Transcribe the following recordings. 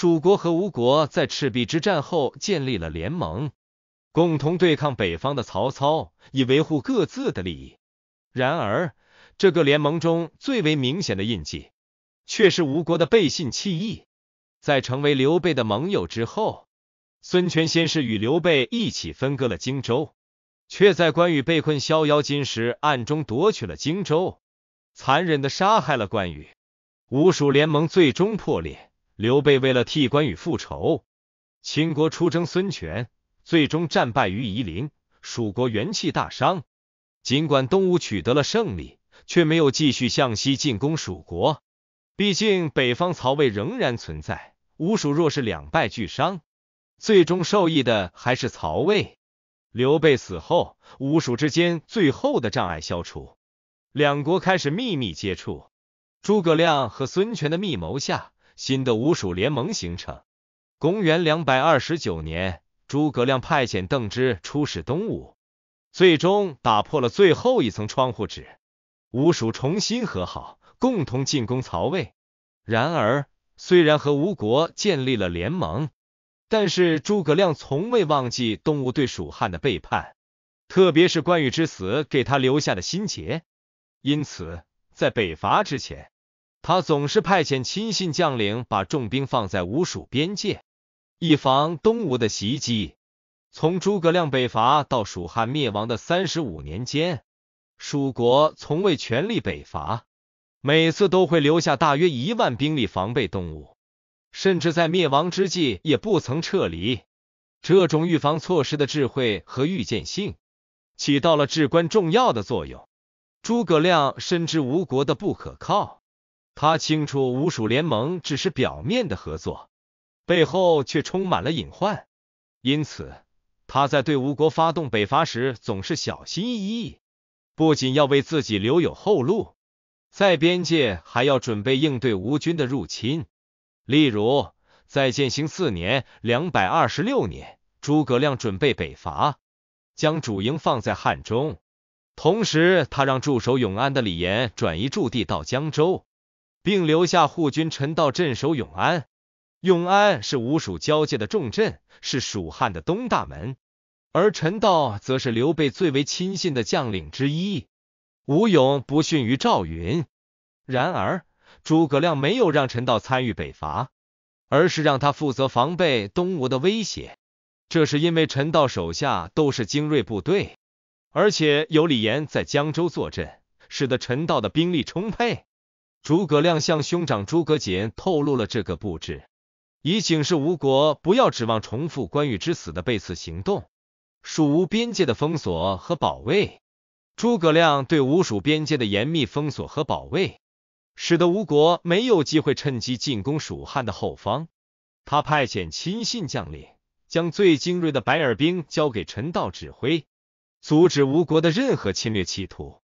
蜀国和吴国在赤壁之战后建立了联盟，共同对抗北方的曹操，以维护各自的利益。然而，这个联盟中最为明显的印记却是吴国的背信弃义。在成为刘备的盟友之后，孙权先是与刘备一起分割了荆州，却在关羽被困逍遥津时暗中夺取了荆州，残忍的杀害了关羽。吴蜀联盟最终破裂。刘备为了替关羽复仇，秦国出征孙权，最终战败于夷陵，蜀国元气大伤。尽管东吴取得了胜利，却没有继续向西进攻蜀国。毕竟北方曹魏仍然存在，吴蜀若是两败俱伤，最终受益的还是曹魏。刘备死后，吴蜀之间最后的障碍消除，两国开始秘密接触。诸葛亮和孙权的密谋下。新的吴蜀联盟形成。公元两百二十九年，诸葛亮派遣邓芝出使东吴，最终打破了最后一层窗户纸。吴蜀重新和好，共同进攻曹魏。然而，虽然和吴国建立了联盟，但是诸葛亮从未忘记东吴对蜀汉的背叛，特别是关羽之死给他留下的心结。因此，在北伐之前。他总是派遣亲信将领，把重兵放在吴蜀边界，以防东吴的袭击。从诸葛亮北伐到蜀汉灭亡的三十五年间，蜀国从未全力北伐，每次都会留下大约一万兵力防备东吴，甚至在灭亡之际也不曾撤离。这种预防措施的智慧和预见性，起到了至关重要的作用。诸葛亮深知吴国的不可靠。他清楚吴蜀联盟只是表面的合作，背后却充满了隐患，因此他在对吴国发动北伐时总是小心翼翼，不仅要为自己留有后路，在边界还要准备应对吴军的入侵。例如，在建兴四年（两百二十六年），诸葛亮准备北伐，将主营放在汉中，同时他让驻守永安的李严转移驻地到江州。并留下护军陈道镇守永安。永安是吴蜀交界的重镇，是蜀汉的东大门。而陈道则是刘备最为亲信的将领之一，武勇不逊于赵云。然而，诸葛亮没有让陈道参与北伐，而是让他负责防备东吴的威胁。这是因为陈道手下都是精锐部队，而且有李严在江州坐镇，使得陈道的兵力充沛。诸葛亮向兄长诸葛瑾透露了这个布置，以警示吴国不要指望重复关羽之死的背刺行动。蜀吴边界的封锁和保卫，诸葛亮对吴蜀边界的严密封锁和保卫，使得吴国没有机会趁机进攻蜀汉的后方。他派遣亲信将领，将最精锐的白耳兵交给陈道指挥，阻止吴国的任何侵略企图。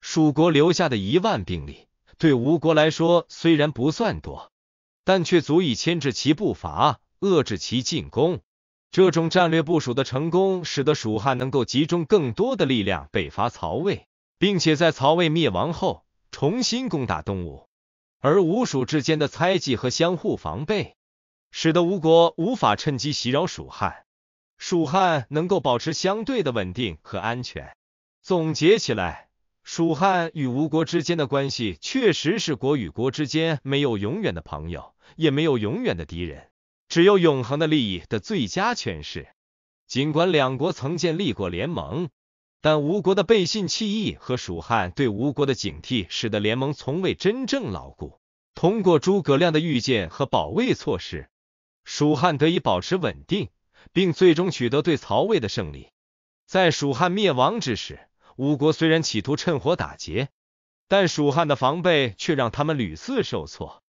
蜀国留下的一万兵力。对吴国来说，虽然不算多，但却足以牵制其步伐，遏制其进攻。这种战略部署的成功，使得蜀汉能够集中更多的力量北伐曹魏，并且在曹魏灭亡后重新攻打东吴。而吴蜀之间的猜忌和相互防备，使得吴国无法趁机袭扰蜀汉，蜀汉能够保持相对的稳定和安全。总结起来。蜀汉与吴国之间的关系确实是国与国之间没有永远的朋友，也没有永远的敌人，只有永恒的利益的最佳诠释。尽管两国曾建立过联盟，但吴国的背信弃义和蜀汉对吴国的警惕，使得联盟从未真正牢固。通过诸葛亮的预见和保卫措施，蜀汉得以保持稳定，并最终取得对曹魏的胜利。在蜀汉灭亡之时。吴国虽然企图趁火打劫，但蜀汉的防备却让他们屡次受挫。